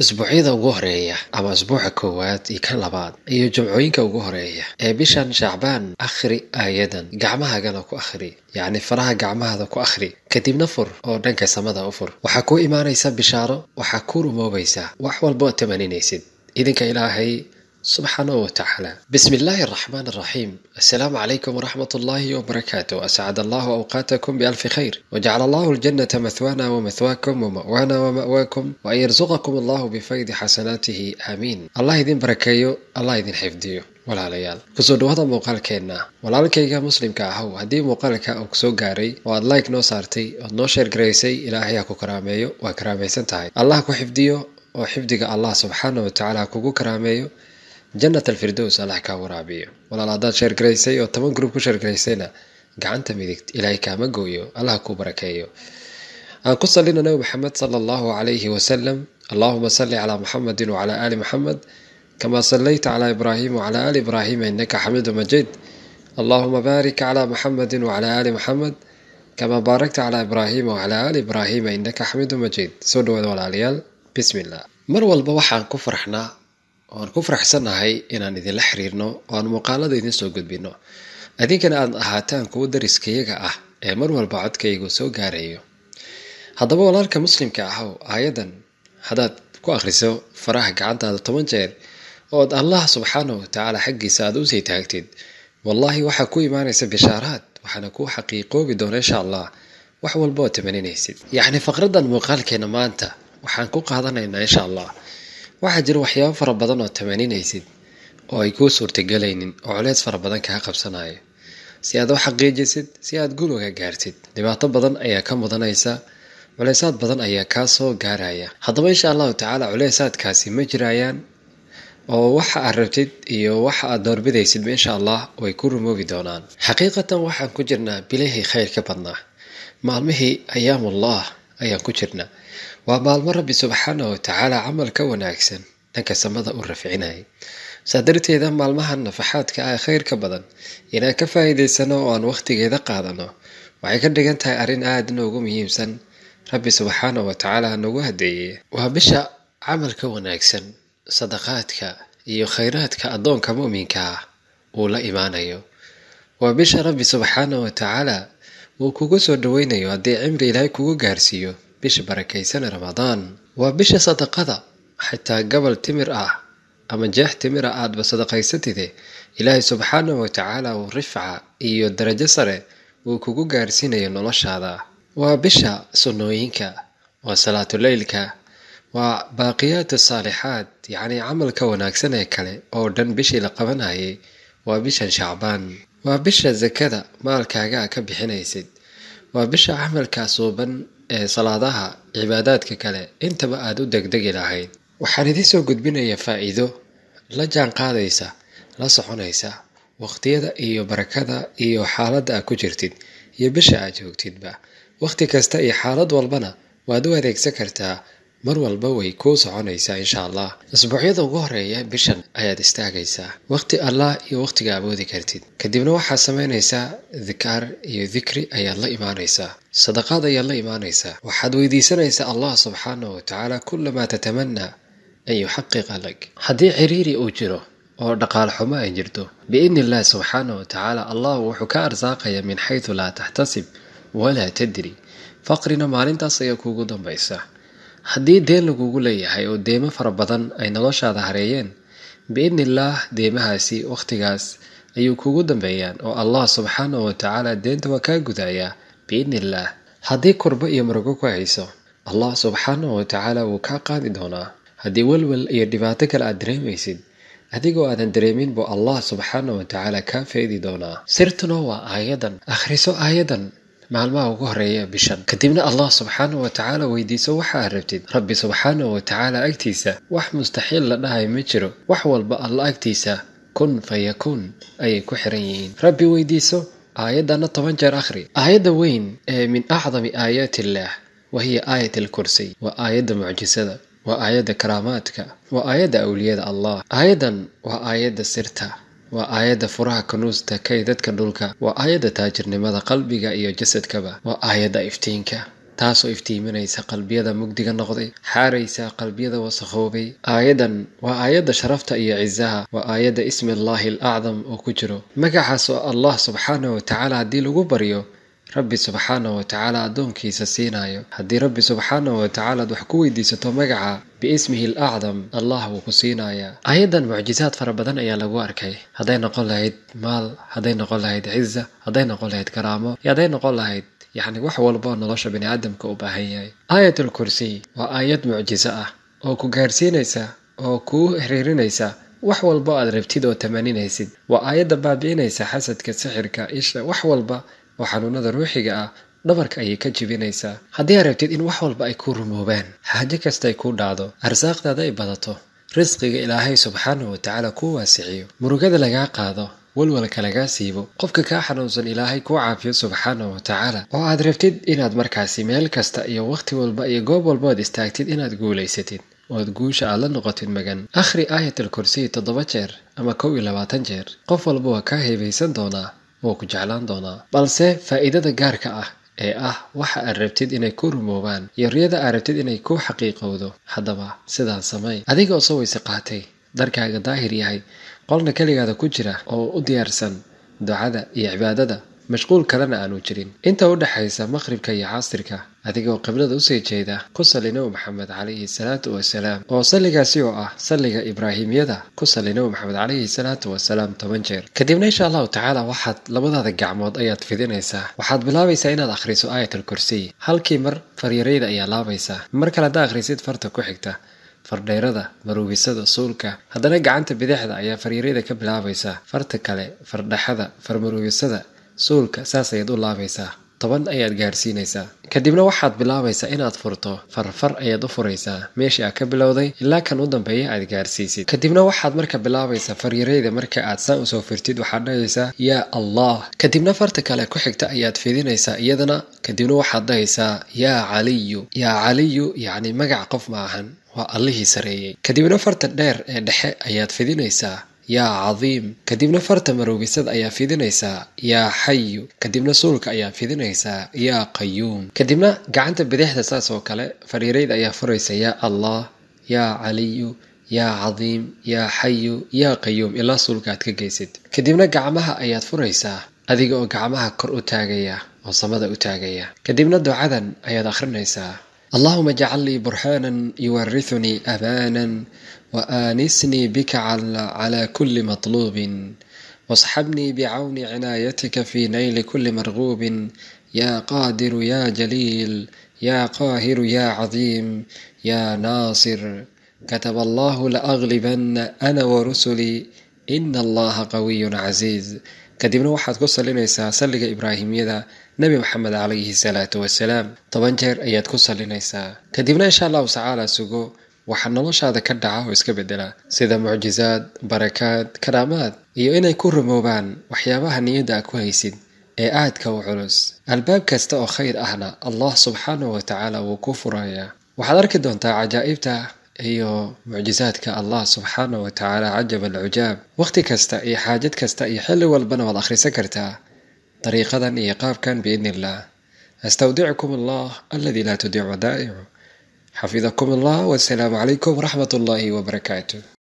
usbuucyada ugu horeeya ama usbuuca koowaad iyo ka labaad iyo jimcooyinka ugu horeeya ee bishan shacbaan akhri aayadan gacmahagana ku akhri yacni faraha gacmahada ku akhri kadibna fur oo dhanka samada u fur waxaa kuu imaanaysa bishaaro waxaa kuu rumoobaysaa wax walba oo tamaninaysid idinka ilaahay subxaanah watacaala bismi illaahi araxmaan araxiim assalaamu calaykum waraxmat ullaahi wbarakaatu ascad allahu awqaatakum bialfi khayr wajacala allahu ljannata mahwaana wamahwaakum wama'waana wama'waakum wa an yarsuqakum allahu bifaydi xasanaatihi aamiin allah idin barakeeyo allah idin xifdiyo walaalayaal kusoo dhawaada muuqaalkeenna walaalkayga muslimka ahow haddii muuqaalka uu kusoo gaaray oo aad like noo saartay oad noo sheergaraysay ilaahay ha ku karaameeyo waa karaamaysan tahay allah ku xifdiyo oo xifdiga allah subxaana watacaala tacaala kugu karaameeyo janat alfirdows allax kaa waraabiyo walaal haddaad sheergaraysay oo toban gruub ku sheergaraysayna gacanta midig ilaahay kaama gooyo allah kuu barakeeyo aan ku salino nabi maxamed sala allahu calayhi wasalam allahuma salli calaa muxamedin wacalaa aali muxamed kamaa salayta calaa ibraahim wacalaa aali ibraahima inaka xamiidu majid allahuma baarik calaa muxamedin wacalaa aali muxamed kamaa baarakta calaa ibraahima wacalaa aali ibraahima innaka xamiidu majiid soo dhawaada walaalayaal bismillah mar walba waxaan ku farxnaa oan ku faraxsanahay inaan idinla xiriirno oo aan muuqaalada idin soo gudbinno idinkana aad ahaataan kuwo dariskayaga ah ee mar walba codkaygu soo gaarayo haddaba walaalka muslimka ahow aayadan haddaad ku akhriso faraha gacantaada toban jeer oo ad allah subxaana wa tacaala xaggiisa aada usii taagtid wallaahi waxaa ku imaanaysa bishaaraad waxaana kuu xaqiiqoobi doona insha allah wax walba oo tamaninaysid yacni faqradan muuqaalkeena maanta waxaan ku qaadanaynaa insha allah waxaa jira waxyaabo fara badan oo tamaaninaysid oo ay kuu suurtagelaynin oo culeys fara badan kaa qabsanayo si aad u xaqiijisid si aad guul uga gaartid dhibaato badan ayaa ka mudanaysa culeysaad badan ayaa kaa soo gaaraya haddaba insha allahu tacaala culeysaadkaasi ma jiraayaan oo waxa aad rabtid iyo waxa aad doorbidaysidba insha allah way ku rumoobi doonaan xaqiiqatan waxaan ku jirnaa bilihii khayr ka badnaa maalmihii ayaamullah ayaan ku jirnaa waa maalmo rabbi subxaana wa tacaala camal ka wanaagsan dhanka samada u rafcinayay saa darteeda maalmahan nafaxaadka ah khayr ka badan inaan ka faa'iidaysano oo aan waqhtigeeda qaadano waxay ka dhigan tahay arrin aada noogu muhiimsan rabbi subxaana wa tacaala nagu hadeeyey waa bisha camalka wanaagsan sadaqaadka iyo khayraadka addoonka mu'minka ah uu la imaanayo waa bisha rabbi subxaana wa tacaala uu kugu soo dhoweynayo haddii cimri ilaahay kugu gaarsiiyo bisha barakaysana ramadaan waa bisha sadaqada xitaa gabal timir ah ama jeex timira ah aadba sadaqaysatide ilaahay subxaana watacaala uu rifca iyo darajo sare uu kugu gaarsiinayo noloshaada waa bisha sunnooyinka waa salaatuleylka waa baaqiyaatu saalixaad yacnii camalka wanaagsan ee kale oo dhan bishii la qabanayay waa bishan shacbaan waa bisha sakada maalkaaga ka bixinaysid waa bisha camalka suuban ee salaadaha cibaadaadka kale intaba aad u degdegi lahayd waxaan idiin soo gudbinaya faa'iido la jaan qaadaysa la soconaysa wakhtiyada iyo barakada iyo xaaladda aad ku jirtid iyo bisha aad joogtidba wakhti kasta iyo xaalad walbana waad u adeegsan kartaa mar walba way kuu soconaysaa insha allah asbuucyada ugu horeeya bishan ayaad istaagaysaa wakhti allah iyo wakhtiga aboodi kartid kadibna waxaad samaynaysaa dikaar iyo dikri ayaad la imaanaysaa sadaqaad ayaad la imaanaysaa waxaad weydiisanaysaa allah subxaanahu watacaala kulamaa tatamanaa an yuxaqiqa lak haddii ciriiri uu jiro oo dhaqaal xumo ay jirto biidni illaah subxaanahu watacaala allahu wuxuu ka arsaaqayaa min xaydu laa taxtasib walaa tadri faqrina maalintaas ayaa kuugu dambaysa haddii deen lagugu leeyahay oo deemo fara badan ay noloshaada hareeyeen biidnillaah deemahaasi wakhtigaas ayuu kugu dambeeyaan oo allah subxaanahu watacaala deenta waa kaa gudaayaa biidnillaah haddii kurbo iyo murugo ku hayso allah subxaanahu watacaala wuu kaa qaadi doonaa haddii welwel iyo dhibaato kale aad dareemaysid adigoo aadan dareemin buu allah subxaanahu watacaala kaa feedi doonaa sirtuna waa aayadan akhriso aayadan maalmaha ugu horeeya bishan kadibna allah subxaanahu watacaala weydiiso waxaa rabtid rabbi subxaanahu watacaala agtiisa wax mustaxiil la dhahay ma jiro wax walba alla agtiisa kun fa ayay ku xiran yihiin rabbi weydiiso aayaddana toban jeer akhri aayadda weyn ee min acdami aayaati illaah wa hiya aayat alkursiy waa aayadda mucjisada waa aayadda karaamaadka waa aayadda awliyada allah aayaddan waa aayadda sirta waa aayadda furaha kanuusta kay dadka dhulka waa aayadda taajirnimada qalbiga iyo jasadkaba waa aayadda iftiinka taasoo iftiiminaysa qalbiyada mugdiga noqday xaaraysa qalbiyada wasakhoobay aayaddan waa aayadda sharafta iyo cisaha waa aayadda ismi allaahi alacdam oo ku jiro magacaas oo allah subxaanahu wa tacaala haddii lagu baryo rabbi subxaana watacaala addoonkiisa siinaayo haddii rabbi subxaana wa tacaala ad wax ku weydiisato magaca biismihi alacdam allah wuu ku siinayaa aayaddan mucjisaad fara badan ayaa lagu arkay hadday noqon lahayd maal hadday noqon lahayd ciza hadday noqon lahayd karaamo iyo hadday noqon lahayd yacni wax walboo nolosha bini aadamka u baahan yahay aayatul kursiy waa aayad mucjiso ah oo ku gaarsiinaysa oo kuu xiriirinaysa wax walba aad rabtid oo tamaninaysid waa aayadda baabi'inaysa xasadka sixirka isha wax walba oo xanuunada ruuxiga ah dhabarka ayay ka jibinaysaa haddii aad rabtid in wax walba ay ku rumoobaan xaajo kastaay kuu dhacdo arsaaqdaada ay badato risqiga ilaahay subxaanahu watacaala kuu waasiciyo murugada lagaa qaado walwalka lagaa siibo qofka kaa xanuunsan ilaahay kuu caafiyo subxaanahu watacaala oo aad rabtid inaad markaasi meel kasta iyo wakhti walba iyo goob walba ad istaagtid inaad guulaysatid ood guusha aad la noqotid magan akhri aayat alkursiy toddoba jeer ama kow iyo labaatan jeer qof walba waa kaa heebaysan doonaa wuu ku jeclaan doonaa balse faa'iidada gaarka ah ee ah waxa aad rabtid inay ku rumoobaan iyo riyada aad rabtid inay ku xaqiiqowdo haddaba sidaa samay adiga oo soo weyse qaatay darkaaga daahir yahay qolna keligaada ku jira oo u diyaarsan ducada iyo cibaadada mashquul kalena aanu jirin inta u dhexaysa maqhribka iyo casirka adigoo qiblada usii jeeda ku salli nebi maxamed calayhi salaatu wasalaam oo salligaasi oo ah salliga ibraahimiyada ku salli nebi maxamed calayhi salaatu wasalaam toban jeer kadibna insha allahu tacaala waxaad labadaada gacmood ayaad fidinaysaa waxaad bilaabaysaa inaad akhriso aayatal kursiy halkii mar faryarayda ayaa laabaysaa mar kale haddaa akhrisid farta ku xigta fardheerada maruugisada suulka haddana gacanta bidixda ayaa faryarada ka bilaabaysaa farta kale fardhaxada farmaruugisada suulka saas ayaad u laabaysaa toban ayaad gaarsiinaysaa kadibna waxaad bilaabaysaa inaad furto farfar ayaad u furaysaa meeshii aad ka bilowday ilaa kan u dambeeya aad gaarsiisid kadibna waxaad marka bilaabaysaa faryarayda marka aad saa u soo firtid waxaad dhahaysaa yaa allah kadibna farta kale ku xigta ayaad fidinaysaa iyadana kadibna waxaad dhahaysaa yaa caliyu yaa caliyu yacni magac qof maahan waa allihii sareeyey kadibna farta dheer ee dhexe ayaad fidinaysaa yaa cadiim kadibna farta maroogisada ayaa fidinaysaa yaa xayu kadibna suulka ayaa fidinaysaa yaa qayuum kadibna gacanta bidixda saas oo kale fadhiirayda ayaa furaysa yaa allah yaa caliyu yaa cadiim yaa xayu yaa qayuum ilaa suulka aad ka geysid kadibna gacmaha ayaad furaysaa adiga oo gacmaha kor u taagaya oo samada u taagaya kadibna ducadan ayaad akhrinaysaa اللهم اجعل لي برهانا يورثني أمانا وآنسني بك على, على كل مطلوب واصحبني بعون عنايتك في نيل كل مرغوب يا قادر يا جليل يا قاهر يا عظيم يا ناصر كتب الله لأغلبن أنا ورسلي إن الله قوي عزيز kadibna waxaad ku salinaysaa salliga ibraahimiyada nebi maxamed calayhi salaatu wasalaam toban jeer ayaad ku salinaysaa kadibna insha allahu tacaala sugo waxaa noloshaada ka dhaca oo iska bedela sida mucjisaad barakaad karaamaad iyo inay ku rumoobaan waxyaabaha niyadda a ku haysid ee aadka u culus albaab kasta oo khayr ahna allah subxaanahu wa tacaala wuu ku furayaa waxaad arki doontaa cajaa'ibta ايو معجزاتك الله سبحانه وتعالى عجب العجاب وقتك استأي حاجتك استأي حل والبنى والاخر سكرتا طريقة إيقاف كان بإذن الله أستودعكم الله الذي لا تدع ودائعه حفظكم الله والسلام عليكم ورحمة الله وبركاته